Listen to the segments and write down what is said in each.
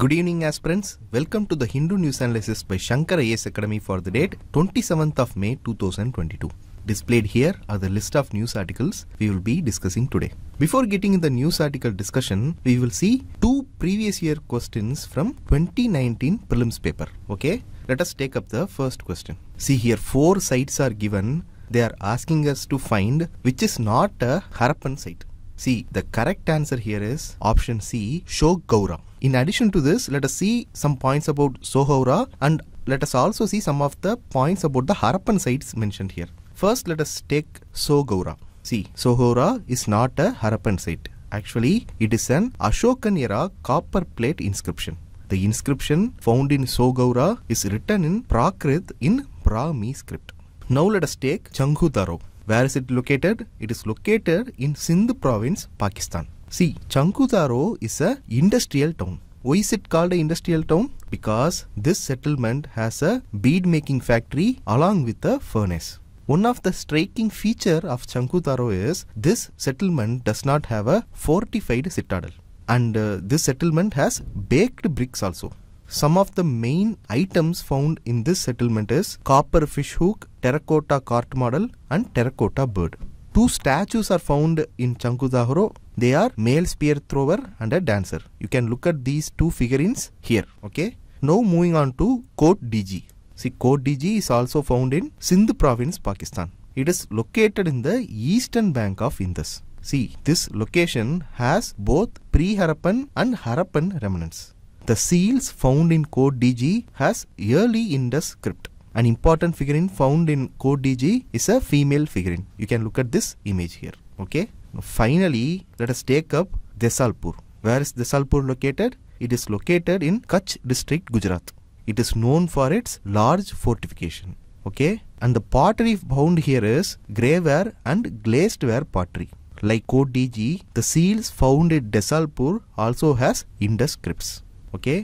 Good evening aspirants. Welcome to the Hindu news analysis by Shankar IAS Academy for the date 27th of May 2022. Displayed here are the list of news articles we will be discussing today. Before getting in the news article discussion, we will see two previous year questions from 2019 prelims paper. Okay, let us take up the first question. See here, four sites are given. They are asking us to find which is not a Harappan site. See, the correct answer here is option C, Shoggaura. In addition to this, let us see some points about Sohaura and let us also see some of the points about the Harappan sites mentioned here. First, let us take Sohaura. See, Sohaura is not a Harappan site. Actually, it is an Ashokan era copper plate inscription. The inscription found in Sogaura is written in Prakrit in Brahmi script. Now let us take Changhutaro. Where is it located? It is located in Sindh province, Pakistan. See, Chankudaro is a industrial town. Why is it called an industrial town? Because this settlement has a bead making factory along with a furnace. One of the striking feature of Chankutaro is this settlement does not have a fortified citadel and uh, this settlement has baked bricks also. Some of the main items found in this settlement is copper fishhook, terracotta cart model and terracotta bird. Two statues are found in Chankudahoro. They are male spear thrower and a dancer. You can look at these two figurines here. Okay. Now moving on to Kot DG. See Kot DG is also found in Sindh province, Pakistan. It is located in the eastern bank of Indus. See this location has both pre-Harappan and Harappan remnants. The seals found in code DG has early Indus script. An important figurine found in code DG is a female figurine. You can look at this image here. Okay. Now finally, let us take up Desalpur. Where is Desalpur located? It is located in Kutch district, Gujarat. It is known for its large fortification. Okay. And the pottery found here is greyware and glazed ware pottery like code DG, the seals found at Desalpur also has Indus scripts okay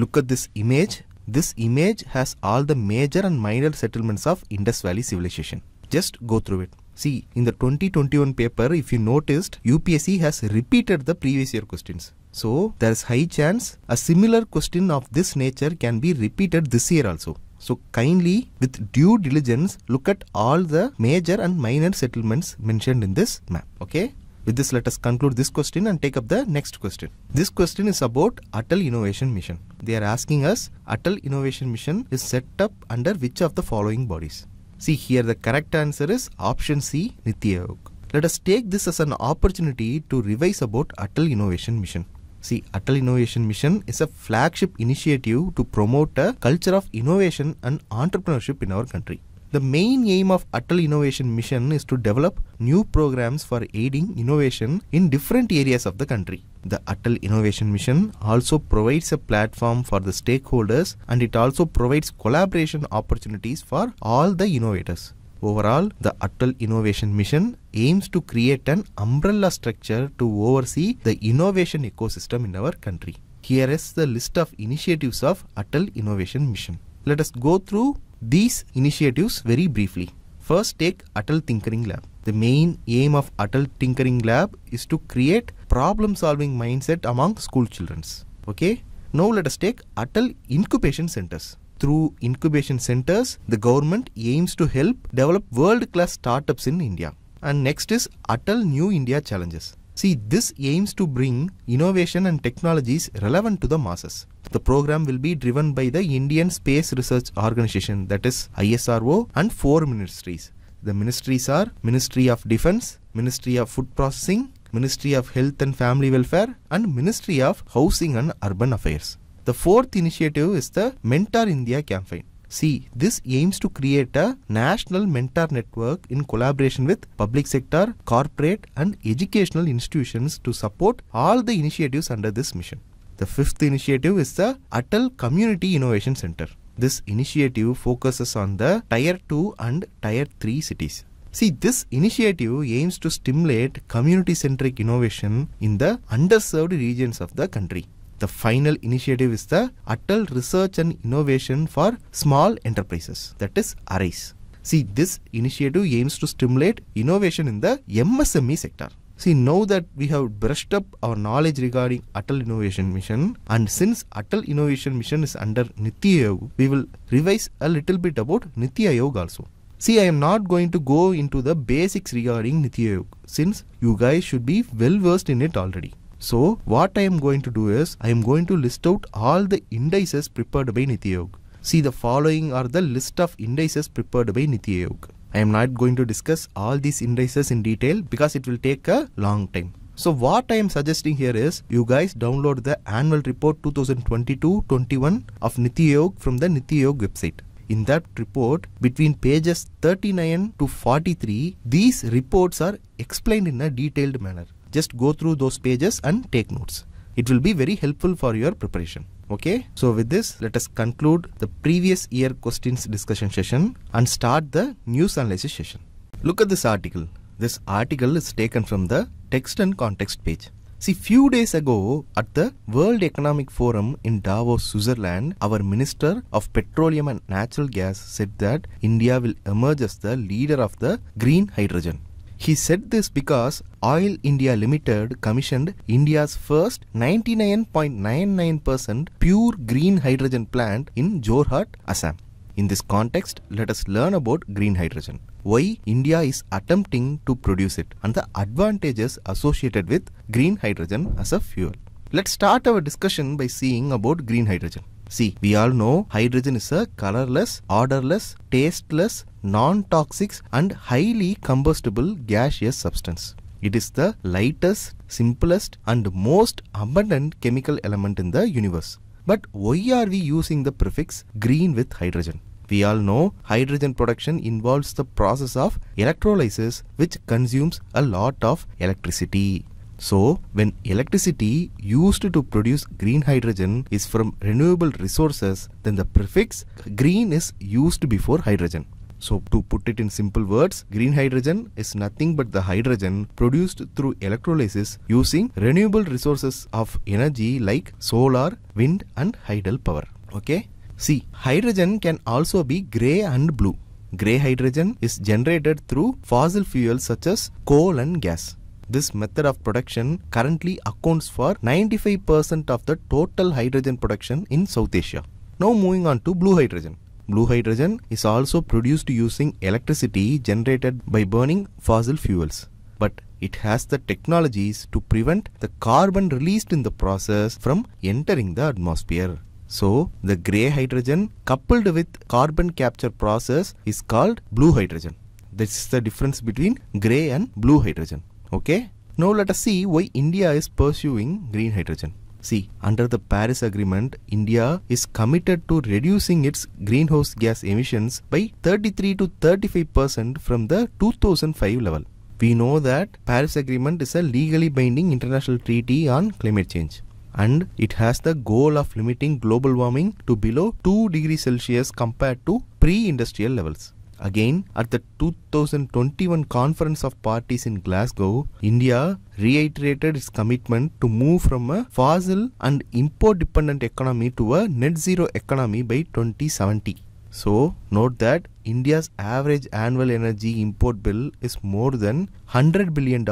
look at this image this image has all the major and minor settlements of Indus Valley civilization just go through it see in the 2021 paper if you noticed UPSC has repeated the previous year questions so there is high chance a similar question of this nature can be repeated this year also so kindly with due diligence look at all the major and minor settlements mentioned in this map okay with this, let us conclude this question and take up the next question. This question is about Atal Innovation Mission. They are asking us Atal Innovation Mission is set up under which of the following bodies? See here the correct answer is option C Niti Aayog. Let us take this as an opportunity to revise about Atal Innovation Mission. See, Atal Innovation Mission is a flagship initiative to promote a culture of innovation and entrepreneurship in our country. The main aim of Atal Innovation Mission is to develop new programs for aiding innovation in different areas of the country. The Atal Innovation Mission also provides a platform for the stakeholders and it also provides collaboration opportunities for all the innovators. Overall, the Atal Innovation Mission aims to create an umbrella structure to oversee the innovation ecosystem in our country. Here is the list of initiatives of Atal Innovation Mission. Let us go through these initiatives very briefly. First, take Atal Tinkering Lab. The main aim of Atal Tinkering Lab is to create problem solving mindset among school childrens. Okay, now let us take Atal Incubation Centers. Through incubation centers, the government aims to help develop world class startups in India. And next is Atal New India Challenges. See, this aims to bring innovation and technologies relevant to the masses. The program will be driven by the Indian Space Research Organization, that is ISRO, and four ministries. The ministries are Ministry of Defense, Ministry of Food Processing, Ministry of Health and Family Welfare, and Ministry of Housing and Urban Affairs. The fourth initiative is the Mentor India campaign. See, this aims to create a national mentor network in collaboration with public sector, corporate and educational institutions to support all the initiatives under this mission. The fifth initiative is the Atal Community Innovation Center. This initiative focuses on the Tier 2 and Tier 3 cities. See, this initiative aims to stimulate community-centric innovation in the underserved regions of the country. The final initiative is the Atal Research and Innovation for Small Enterprises, that is ARISE. See, this initiative aims to stimulate innovation in the MSME sector. See, now that we have brushed up our knowledge regarding Atal Innovation Mission, and since Atal Innovation Mission is under Niti Aayog, we will revise a little bit about Niti Aayog also. See, I am not going to go into the basics regarding Niti Aayog, since you guys should be well versed in it already. So what I am going to do is I am going to list out all the indices prepared by Yog. See the following are the list of indices prepared by Yog. I am not going to discuss all these indices in detail because it will take a long time. So what I am suggesting here is you guys download the annual report 2022-21 of Niti Aayog from the Niti Aayog website. In that report, between pages 39 to 43, these reports are explained in a detailed manner just go through those pages and take notes. It will be very helpful for your preparation. Okay, so with this, let us conclude the previous year questions discussion session and start the news analysis session. Look at this article. This article is taken from the text and context page. See, few days ago at the World Economic Forum in Davos, Switzerland, our Minister of Petroleum and Natural Gas said that India will emerge as the leader of the green hydrogen. He said this because Oil India Limited commissioned India's first 99.99% pure green hydrogen plant in Jorhat, Assam. In this context, let us learn about green hydrogen, why India is attempting to produce it, and the advantages associated with green hydrogen as a fuel. Let's start our discussion by seeing about green hydrogen. See, we all know hydrogen is a colorless, odorless, tasteless, non-toxic and highly combustible gaseous substance. It is the lightest, simplest and most abundant chemical element in the universe. But why are we using the prefix green with hydrogen? We all know hydrogen production involves the process of electrolysis which consumes a lot of electricity. So, when electricity used to produce green hydrogen is from renewable resources, then the prefix green is used before hydrogen. So to put it in simple words, green hydrogen is nothing but the hydrogen produced through electrolysis using renewable resources of energy like solar, wind and hydel power. Okay? See, hydrogen can also be grey and blue. Grey hydrogen is generated through fossil fuels such as coal and gas. This method of production currently accounts for 95% of the total hydrogen production in South Asia. Now moving on to blue hydrogen. Blue hydrogen is also produced using electricity generated by burning fossil fuels. But it has the technologies to prevent the carbon released in the process from entering the atmosphere. So, the grey hydrogen coupled with carbon capture process is called blue hydrogen. This is the difference between grey and blue hydrogen. Okay. Now let us see why India is pursuing green hydrogen. See, under the Paris Agreement, India is committed to reducing its greenhouse gas emissions by 33 to 35% from the 2005 level. We know that Paris Agreement is a legally binding international treaty on climate change and it has the goal of limiting global warming to below 2 degrees Celsius compared to pre-industrial levels. Again, at the 2021 Conference of Parties in Glasgow, India reiterated its commitment to move from a fossil and import dependent economy to a net zero economy by 2070. So, note that India's average annual energy import bill is more than $100 billion,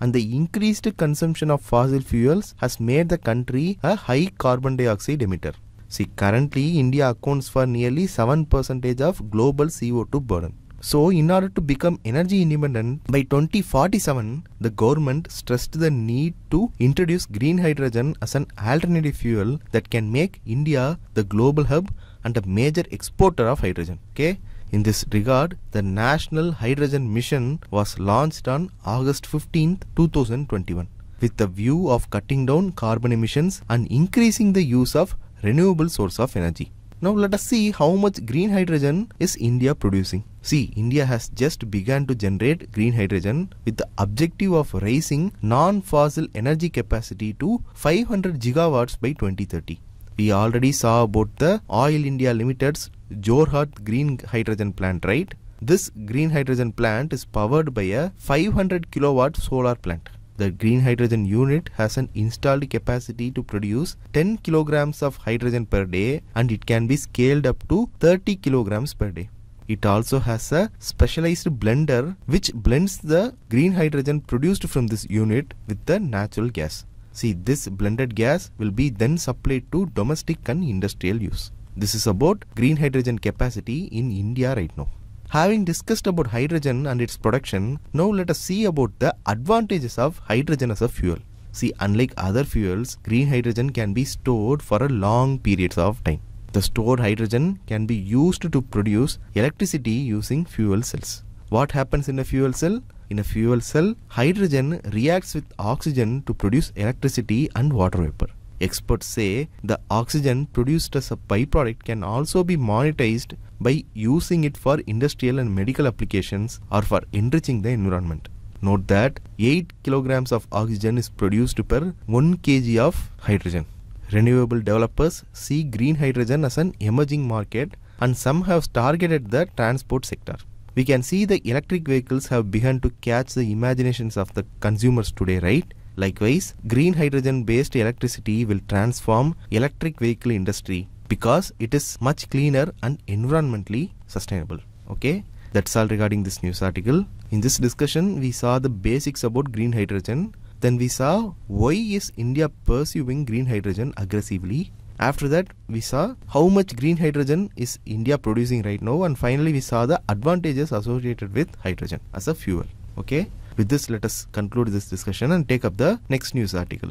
and the increased consumption of fossil fuels has made the country a high carbon dioxide emitter. See, currently India accounts for nearly 7% of global CO2 burden. So, in order to become energy independent by 2047, the government stressed the need to introduce green hydrogen as an alternative fuel that can make India the global hub and a major exporter of hydrogen. Okay. In this regard, the National Hydrogen Mission was launched on August 15, 2021 with the view of cutting down carbon emissions and increasing the use of renewable source of energy. Now let us see how much green hydrogen is India producing. See, India has just begun to generate green hydrogen with the objective of raising non-fossil energy capacity to 500 gigawatts by 2030. We already saw about the Oil India Limited's Jorhat green hydrogen plant, right? This green hydrogen plant is powered by a 500 kilowatt solar plant. The green hydrogen unit has an installed capacity to produce 10 kilograms of hydrogen per day and it can be scaled up to 30 kilograms per day. It also has a specialized blender which blends the green hydrogen produced from this unit with the natural gas. See, this blended gas will be then supplied to domestic and industrial use. This is about green hydrogen capacity in India right now. Having discussed about hydrogen and its production, now let us see about the advantages of hydrogen as a fuel. See, unlike other fuels, green hydrogen can be stored for a long periods of time. The stored hydrogen can be used to produce electricity using fuel cells. What happens in a fuel cell? In a fuel cell, hydrogen reacts with oxygen to produce electricity and water vapor. Experts say the oxygen produced as a byproduct can also be monetized by using it for industrial and medical applications or for enriching the environment. Note that 8 kilograms of oxygen is produced per 1 kg of hydrogen. Renewable developers see green hydrogen as an emerging market and some have targeted the transport sector. We can see the electric vehicles have begun to catch the imaginations of the consumers today, right? Likewise, green hydrogen based electricity will transform electric vehicle industry because it is much cleaner and environmentally sustainable. Okay, that's all regarding this news article. In this discussion, we saw the basics about green hydrogen. Then we saw why is India pursuing green hydrogen aggressively. After that, we saw how much green hydrogen is India producing right now. And finally, we saw the advantages associated with hydrogen as a fuel. Okay. With this, let us conclude this discussion and take up the next news article.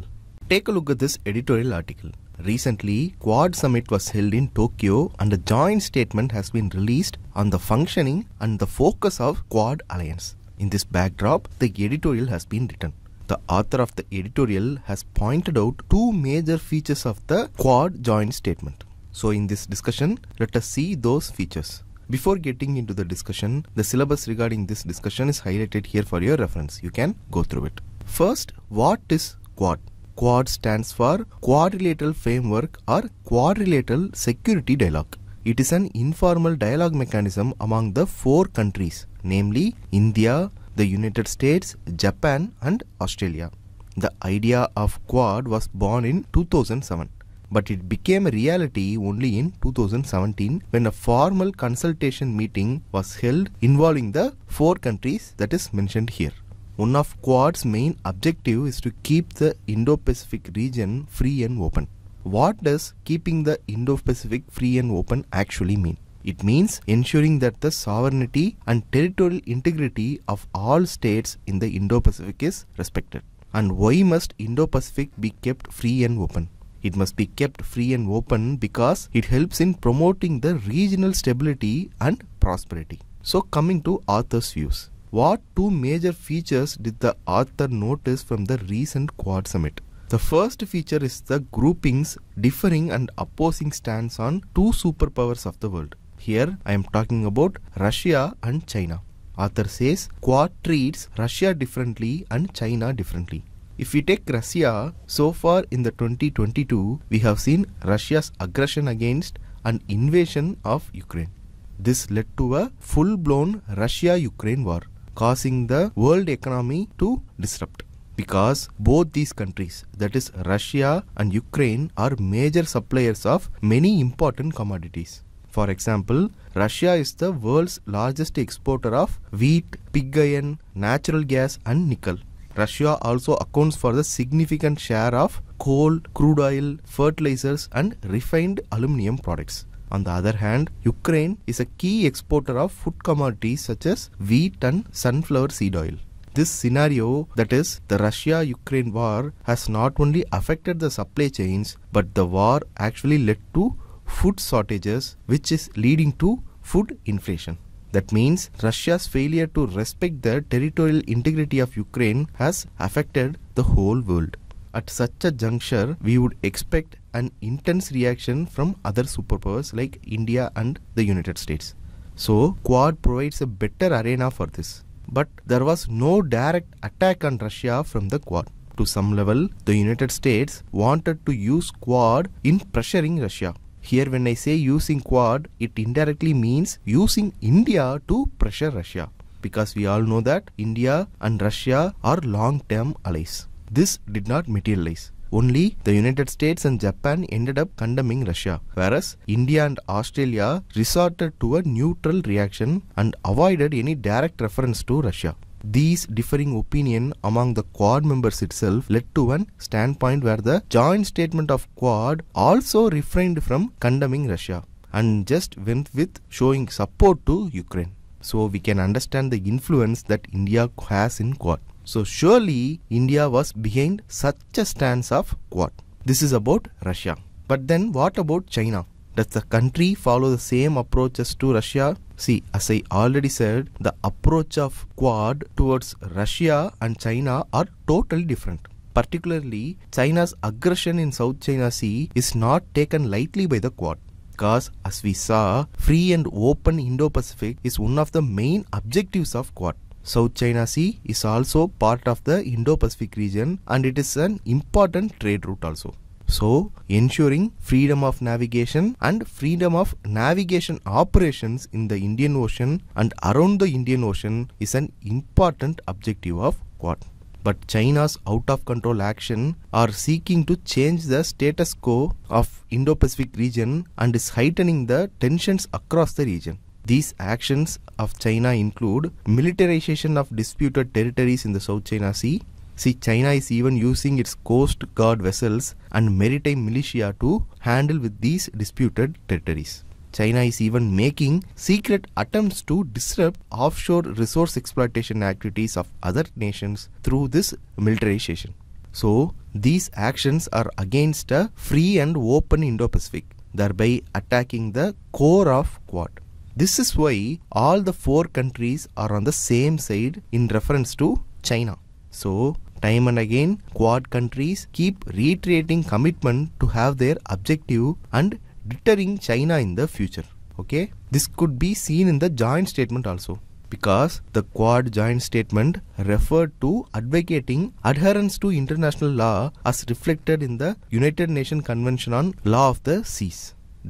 Take a look at this editorial article. Recently, Quad Summit was held in Tokyo and a joint statement has been released on the functioning and the focus of Quad Alliance. In this backdrop, the editorial has been written. The author of the editorial has pointed out two major features of the Quad joint statement. So in this discussion, let us see those features. Before getting into the discussion, the syllabus regarding this discussion is highlighted here for your reference. You can go through it. First, what is quad? Quad stands for Quadrilateral Framework or Quadrilateral Security Dialogue. It is an informal dialogue mechanism among the four countries, namely India, the United States, Japan and Australia. The idea of Quad was born in 2007 but it became a reality only in 2017 when a formal consultation meeting was held involving the four countries that is mentioned here. One of Quad's main objective is to keep the Indo-Pacific region free and open. What does keeping the Indo-Pacific free and open actually mean? It means ensuring that the sovereignty and territorial integrity of all states in the Indo-Pacific is respected. And why must Indo-Pacific be kept free and open? It must be kept free and open because it helps in promoting the regional stability and prosperity. So coming to Arthur's views. What two major features did the author notice from the recent Quad Summit? The first feature is the groupings differing and opposing stance on two superpowers of the world. Here I am talking about Russia and China. Author says Quad treats Russia differently and China differently. If we take Russia, so far in the 2022, we have seen Russia's aggression against and invasion of Ukraine. This led to a full-blown Russia-Ukraine war, causing the world economy to disrupt. Because both these countries, that is Russia and Ukraine, are major suppliers of many important commodities. For example, Russia is the world's largest exporter of wheat, pig iron, natural gas and nickel. Russia also accounts for the significant share of coal, crude oil, fertilizers, and refined aluminum products. On the other hand, Ukraine is a key exporter of food commodities such as wheat and sunflower seed oil. This scenario, that is, the Russia Ukraine war, has not only affected the supply chains, but the war actually led to food shortages, which is leading to food inflation. That means Russia's failure to respect the territorial integrity of Ukraine has affected the whole world. At such a juncture, we would expect an intense reaction from other superpowers like India and the United States. So, Quad provides a better arena for this. But there was no direct attack on Russia from the Quad. To some level, the United States wanted to use Quad in pressuring Russia. Here when I say using Quad, it indirectly means using India to pressure Russia because we all know that India and Russia are long-term allies. This did not materialize. Only the United States and Japan ended up condemning Russia, whereas India and Australia resorted to a neutral reaction and avoided any direct reference to Russia. These differing opinion among the Quad members itself led to one standpoint where the joint statement of Quad also refrained from condemning Russia and just went with showing support to Ukraine. So we can understand the influence that India has in Quad. So surely India was behind such a stance of Quad. This is about Russia. But then what about China? Does the country follow the same approach as to Russia? See, as I already said, the approach of Quad towards Russia and China are totally different. Particularly, China's aggression in South China Sea is not taken lightly by the Quad because as we saw, free and open Indo-Pacific is one of the main objectives of Quad. South China Sea is also part of the Indo-Pacific region and it is an important trade route also. So, ensuring freedom of navigation and freedom of navigation operations in the Indian Ocean and around the Indian Ocean is an important objective of Quad. But China's out of control action are seeking to change the status quo of Indo-Pacific region and is heightening the tensions across the region. These actions of China include militarization of disputed territories in the South China Sea, See, China is even using its coast guard vessels and maritime militia to handle with these disputed territories. China is even making secret attempts to disrupt offshore resource exploitation activities of other nations through this militarization. So, these actions are against a free and open Indo-Pacific, thereby attacking the core of Quad. This is why all the four countries are on the same side in reference to China. So, time and again, Quad countries keep reiterating commitment to have their objective and deterring China in the future. Okay, this could be seen in the joint statement also because the Quad Joint Statement referred to advocating adherence to international law as reflected in the United Nations Convention on Law of the Seas.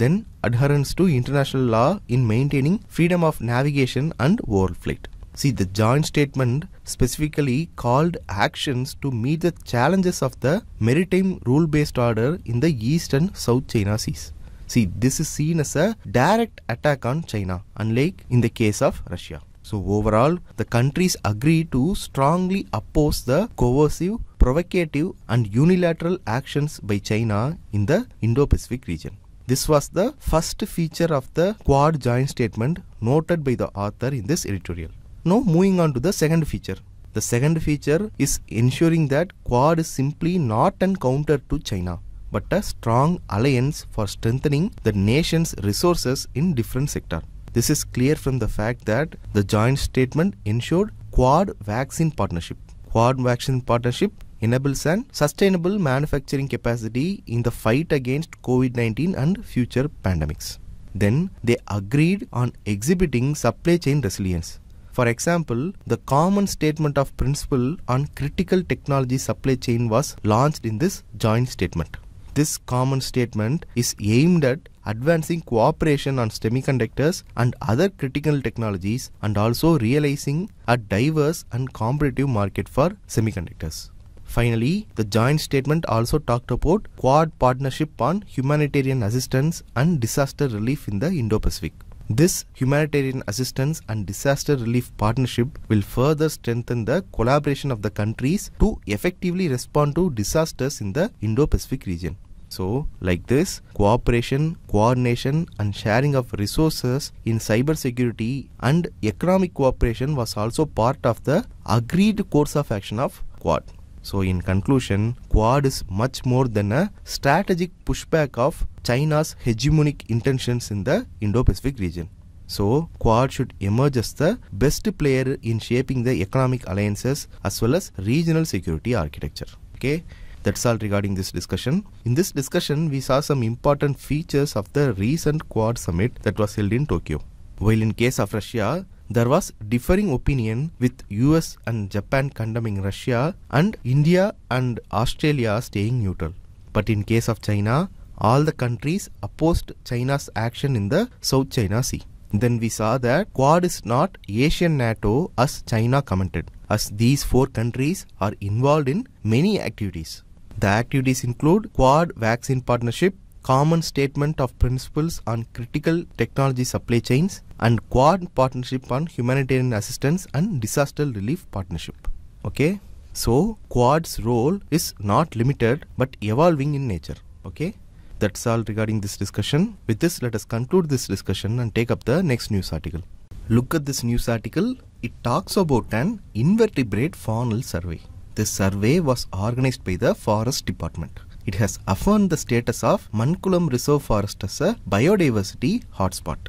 Then adherence to international law in maintaining freedom of navigation and world fleet. See, the joint statement specifically called actions to meet the challenges of the maritime rule-based order in the East and South China Seas. See, this is seen as a direct attack on China, unlike in the case of Russia. So overall, the countries agree to strongly oppose the coercive, provocative and unilateral actions by China in the Indo-Pacific region. This was the first feature of the Quad Joint Statement noted by the author in this editorial. Now moving on to the second feature. The second feature is ensuring that Quad is simply not an counter to China but a strong alliance for strengthening the nation's resources in different sectors. This is clear from the fact that the joint statement ensured Quad vaccine partnership. Quad vaccine partnership enables an sustainable manufacturing capacity in the fight against COVID-19 and future pandemics. Then they agreed on exhibiting supply chain resilience. For example, the common statement of principle on critical technology supply chain was launched in this joint statement. This common statement is aimed at advancing cooperation on semiconductors and other critical technologies and also realizing a diverse and competitive market for semiconductors. Finally, the joint statement also talked about Quad partnership on humanitarian assistance and disaster relief in the Indo-Pacific. This humanitarian assistance and disaster relief partnership will further strengthen the collaboration of the countries to effectively respond to disasters in the Indo-Pacific region. So, like this, cooperation, coordination, and sharing of resources in cybersecurity and economic cooperation was also part of the agreed course of action of Quad. So, in conclusion, Quad is much more than a strategic pushback of China's hegemonic intentions in the Indo Pacific region. So, Quad should emerge as the best player in shaping the economic alliances as well as regional security architecture. Okay, that's all regarding this discussion. In this discussion, we saw some important features of the recent Quad summit that was held in Tokyo. While in case of Russia, there was differing opinion with US and Japan condemning Russia and India and Australia staying neutral. But in case of China, all the countries opposed China's action in the South China Sea. Then we saw that Quad is not Asian NATO as China commented, as these four countries are involved in many activities. The activities include Quad Vaccine Partnership, common statement of principles on critical technology supply chains and Quad partnership on humanitarian assistance and disaster relief partnership. Okay, so Quad's role is not limited but evolving in nature. Okay, that's all regarding this discussion. With this, let us conclude this discussion and take up the next news article. Look at this news article. It talks about an invertebrate faunal survey. This survey was organized by the Forest Department. It has affirmed the status of Mankulam Reserve Forest as a biodiversity hotspot.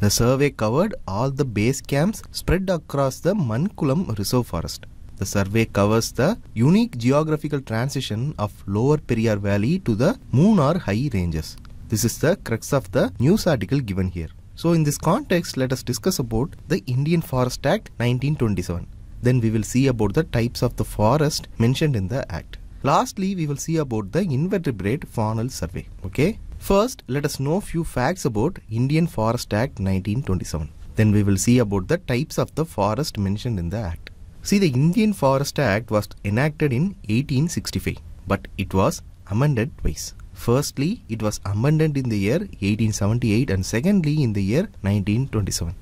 The survey covered all the base camps spread across the Mankulam Reserve Forest. The survey covers the unique geographical transition of Lower Periyar Valley to the or High Ranges. This is the crux of the news article given here. So in this context, let us discuss about the Indian Forest Act 1927. Then we will see about the types of the forest mentioned in the act. Lastly, we will see about the invertebrate faunal survey. Okay. First, let us know few facts about Indian Forest Act 1927. Then we will see about the types of the forest mentioned in the act. See, the Indian Forest Act was enacted in 1865, but it was amended twice. Firstly, it was amended in the year 1878 and secondly in the year 1927.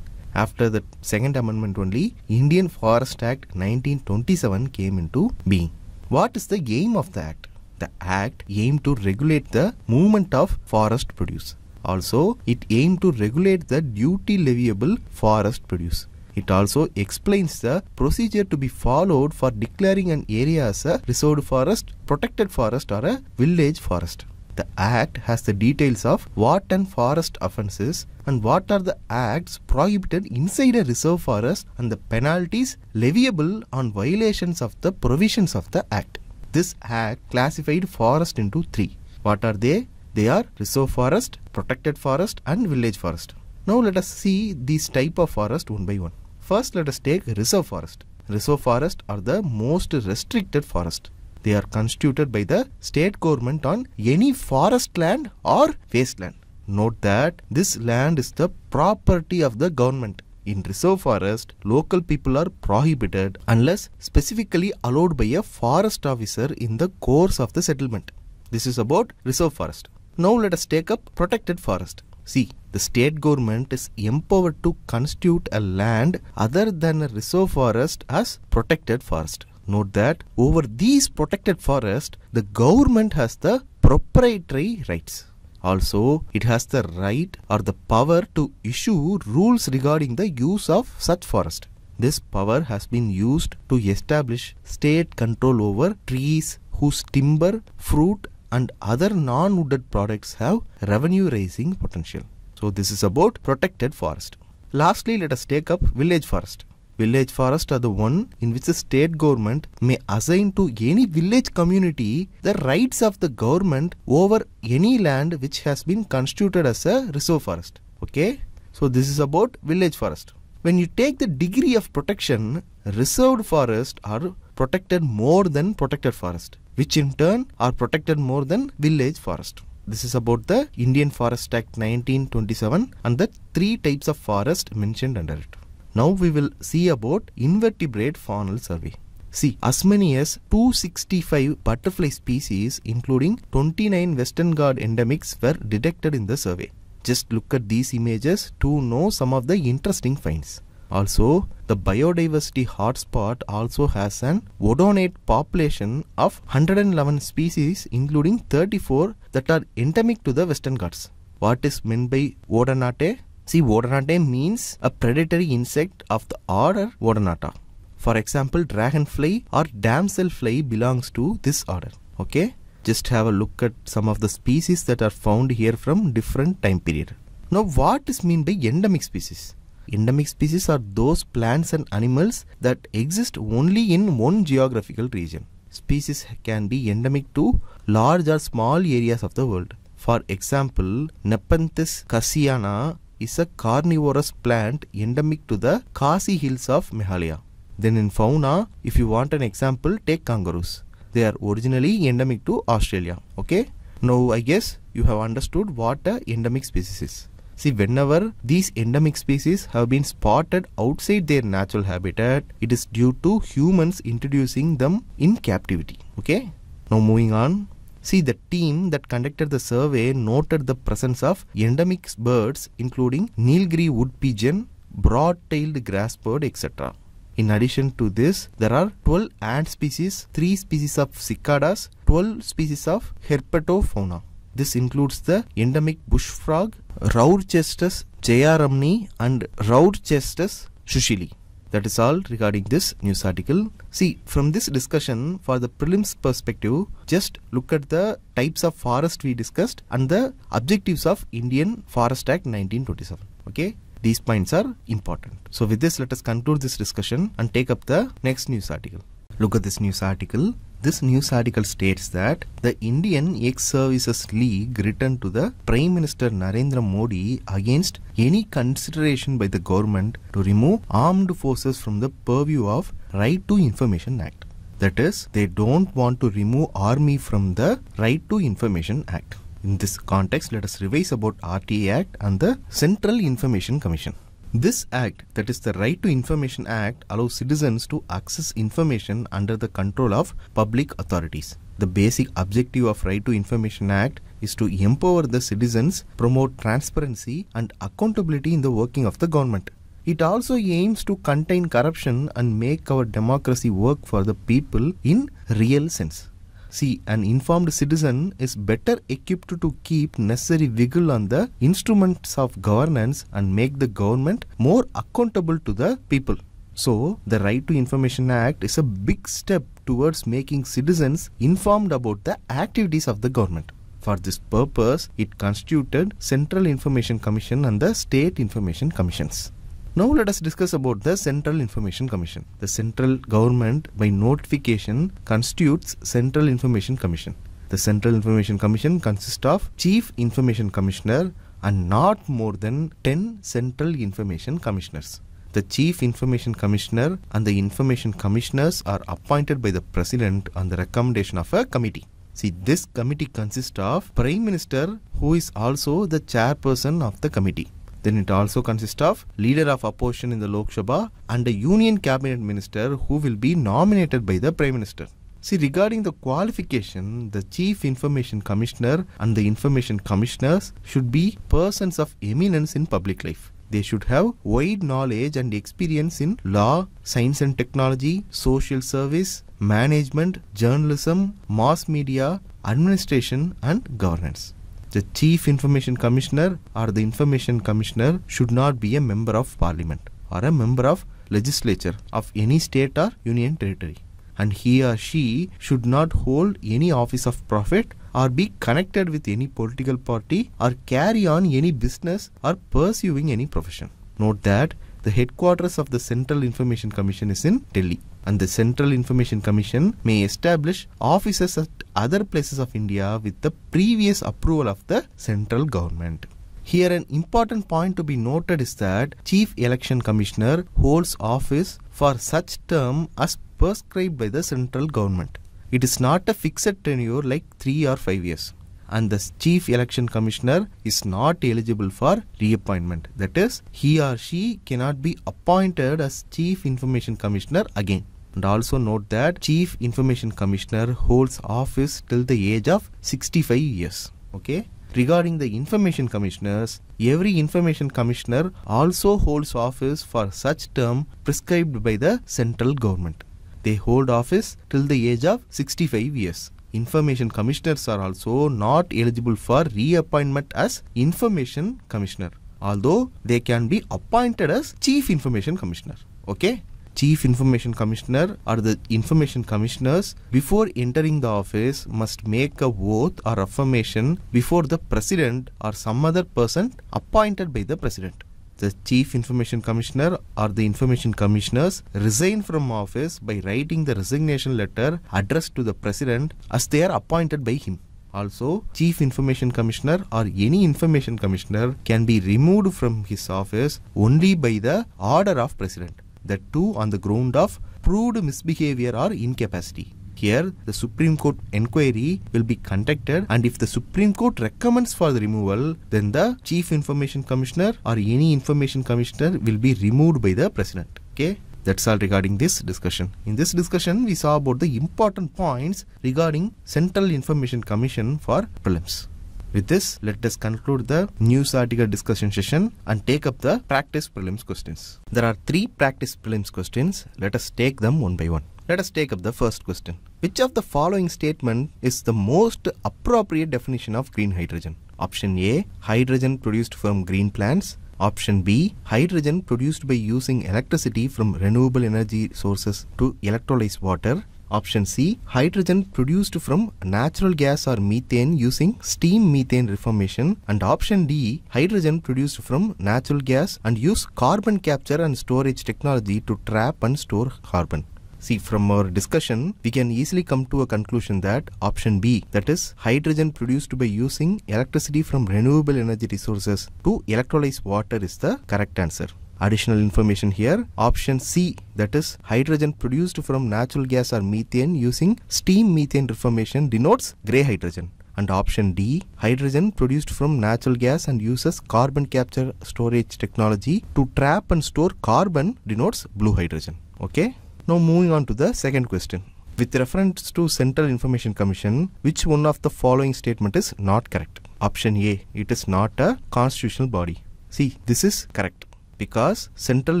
After the second amendment only, Indian Forest Act 1927 came into being. What is the aim of the act? The act aimed to regulate the movement of forest produce. Also, it aimed to regulate the duty leviable forest produce. It also explains the procedure to be followed for declaring an area as a reserved forest, protected forest or a village forest. The Act has the details of what and forest offences and what are the acts prohibited inside a reserve forest and the penalties leviable on violations of the provisions of the Act. This Act classified forest into three. What are they? They are reserve forest, protected forest and village forest. Now let us see these type of forest one by one. First let us take reserve forest. Reserve forest are the most restricted forest. They are constituted by the state government on any forest land or wasteland. Note that this land is the property of the government. In reserve forest, local people are prohibited unless specifically allowed by a forest officer in the course of the settlement. This is about reserve forest. Now let us take up protected forest. See, the state government is empowered to constitute a land other than a reserve forest as protected forest. Note that over these protected forests, the government has the proprietary rights. Also, it has the right or the power to issue rules regarding the use of such forest. This power has been used to establish state control over trees whose timber, fruit and other non-wooded products have revenue raising potential. So this is about protected forest. Lastly, let us take up village forest. Village forests are the one in which the state government may assign to any village community the rights of the government over any land which has been constituted as a reserve forest. Okay, so this is about village forest. When you take the degree of protection, reserved forests are protected more than protected forest, which in turn are protected more than village forest. This is about the Indian Forest Act 1927 and the three types of forest mentioned under it. Now we will see about invertebrate faunal survey. See, as many as 265 butterfly species including 29 western guard endemics were detected in the survey. Just look at these images to know some of the interesting finds. Also, the biodiversity hotspot also has an odonate population of 111 species including 34 that are endemic to the western ghats. What is meant by odonate? See, Vodernatae means a predatory insect of the order Vodernata. For example, dragonfly or damselfly belongs to this order. Okay, just have a look at some of the species that are found here from different time period. Now, what is meant by endemic species? Endemic species are those plants and animals that exist only in one geographical region. Species can be endemic to large or small areas of the world. For example, Nepenthes cassiana is a carnivorous plant endemic to the Khasi hills of Meghalaya. Then in fauna, if you want an example, take kangaroos. They are originally endemic to Australia. Okay. Now I guess you have understood what a endemic species is. See, whenever these endemic species have been spotted outside their natural habitat, it is due to humans introducing them in captivity. Okay. Now moving on, See, the team that conducted the survey noted the presence of endemic birds including Nilgiri wood pigeon, broad-tailed grassbird, etc. In addition to this, there are 12 ant species, 3 species of cicadas, 12 species of herpetofauna. This includes the endemic bush frog, Raurchestus jayaramni and Raurchestus sushili. That is all regarding this news article. See, from this discussion, for the prelims perspective, just look at the types of forest we discussed and the objectives of Indian Forest Act 1927. Okay, these points are important. So with this, let us conclude this discussion and take up the next news article. Look at this news article. This news article states that the Indian Ex-Services League written to the Prime Minister Narendra Modi against any consideration by the government to remove armed forces from the purview of Right to Information Act. That is, they don't want to remove army from the Right to Information Act. In this context, let us revise about RTA Act and the Central Information Commission. This act, that is the Right to Information Act, allows citizens to access information under the control of public authorities. The basic objective of Right to Information Act is to empower the citizens, promote transparency and accountability in the working of the government. It also aims to contain corruption and make our democracy work for the people in real sense. See, an informed citizen is better equipped to keep necessary wiggle on the instruments of governance and make the government more accountable to the people. So, the Right to Information Act is a big step towards making citizens informed about the activities of the government. For this purpose, it constituted Central Information Commission and the State Information Commissions. Now let us discuss about the Central Information Commission. The central government by notification constitutes Central Information Commission. The Central Information Commission consists of Chief Information Commissioner and not more than 10 Central Information Commissioners. The Chief Information Commissioner and the Information Commissioners are appointed by the President on the recommendation of a committee. See, this committee consists of Prime Minister who is also the chairperson of the committee. Then it also consists of leader of opposition in the Lok Sabha and a union cabinet minister who will be nominated by the prime minister. See, regarding the qualification, the Chief Information Commissioner and the Information Commissioners should be persons of eminence in public life. They should have wide knowledge and experience in law, science and technology, social service, management, journalism, mass media, administration, and governance the Chief Information Commissioner or the Information Commissioner should not be a member of parliament or a member of legislature of any state or union territory. And he or she should not hold any office of profit or be connected with any political party or carry on any business or pursuing any profession. Note that the headquarters of the Central Information Commission is in Delhi and the Central Information Commission may establish offices at other places of India with the previous approval of the central government. Here an important point to be noted is that Chief Election Commissioner holds office for such term as prescribed by the central government. It is not a fixed tenure like 3 or 5 years and the chief election commissioner is not eligible for reappointment. That is, he or she cannot be appointed as chief information commissioner again. And also note that Chief Information Commissioner holds office till the age of 65 years. Okay. Regarding the information commissioners, every information commissioner also holds office for such term prescribed by the central government. They hold office till the age of 65 years. Information commissioners are also not eligible for reappointment as information commissioner, although they can be appointed as chief information commissioner. Okay. Chief Information Commissioner or the Information Commissioners before entering the office must make a oath or affirmation before the President or some other person appointed by the President the chief information commissioner or the information commissioners resign from office by writing the resignation letter addressed to the president as they are appointed by him. Also, chief information commissioner or any information commissioner can be removed from his office only by the order of president. That too on the ground of proved misbehavior or incapacity. Here, the Supreme Court inquiry will be conducted, and if the Supreme Court recommends for the removal, then the Chief Information Commissioner or any Information Commissioner will be removed by the President. Okay, that's all regarding this discussion. In this discussion, we saw about the important points regarding Central Information Commission for prelims. With this, let us conclude the news article discussion session and take up the practice prelims questions. There are three practice prelims questions. Let us take them one by one. Let us take up the first question. Which of the following statement is the most appropriate definition of green hydrogen? Option A, hydrogen produced from green plants. Option B, hydrogen produced by using electricity from renewable energy sources to electrolyze water. Option C. Hydrogen produced from natural gas or methane using steam methane reformation. And option D. Hydrogen produced from natural gas and use carbon capture and storage technology to trap and store carbon. See, from our discussion, we can easily come to a conclusion that option B, that is hydrogen produced by using electricity from renewable energy resources to electrolyze water is the correct answer. Additional information here, option C that is hydrogen produced from natural gas or methane using steam methane reformation denotes grey hydrogen and option D hydrogen produced from natural gas and uses carbon capture storage technology to trap and store carbon denotes blue hydrogen okay now moving on to the second question with reference to central information commission which one of the following statement is not correct option A it is not a constitutional body see this is correct because Central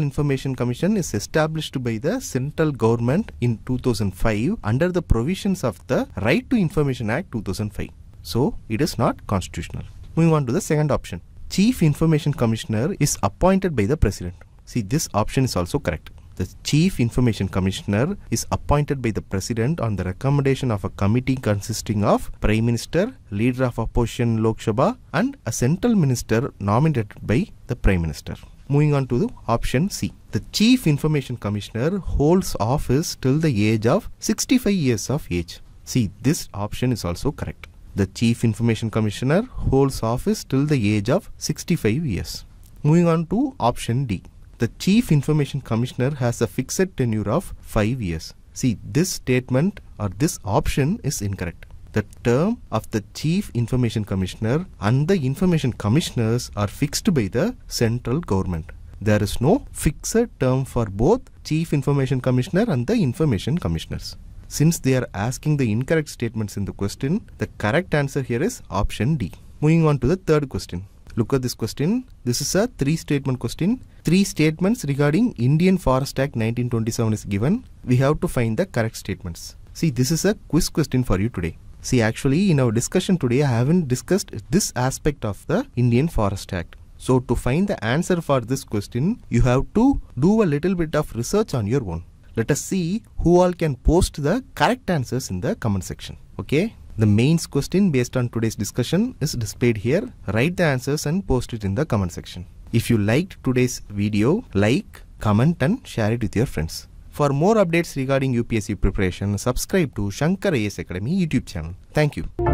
Information Commission is established by the central government in 2005 under the provisions of the Right to Information Act 2005. So it is not constitutional. Moving on to the second option. Chief Information Commissioner is appointed by the President. See this option is also correct. The Chief Information Commissioner is appointed by the President on the recommendation of a committee consisting of Prime Minister, Leader of Opposition Lok Sabha and a Central Minister nominated by the Prime Minister. Moving on to the option C. The Chief Information Commissioner holds office till the age of 65 years of age. See, this option is also correct. The Chief Information Commissioner holds office till the age of 65 years. Moving on to option D. The Chief Information Commissioner has a fixed tenure of 5 years. See, this statement or this option is incorrect the term of the Chief Information Commissioner and the Information Commissioners are fixed by the central government. There is no fixed term for both Chief Information Commissioner and the Information Commissioners. Since they are asking the incorrect statements in the question, the correct answer here is option D. Moving on to the third question. Look at this question. This is a three statement question. Three statements regarding Indian Forest Act 1927 is given. We have to find the correct statements. See, this is a quiz question for you today. See, actually, in our discussion today, I haven't discussed this aspect of the Indian Forest Act. So, to find the answer for this question, you have to do a little bit of research on your own. Let us see who all can post the correct answers in the comment section. Okay. The mains question based on today's discussion is displayed here. Write the answers and post it in the comment section. If you liked today's video, like, comment and share it with your friends. For more updates regarding UPSC preparation, subscribe to Shankar AS Academy YouTube channel. Thank you.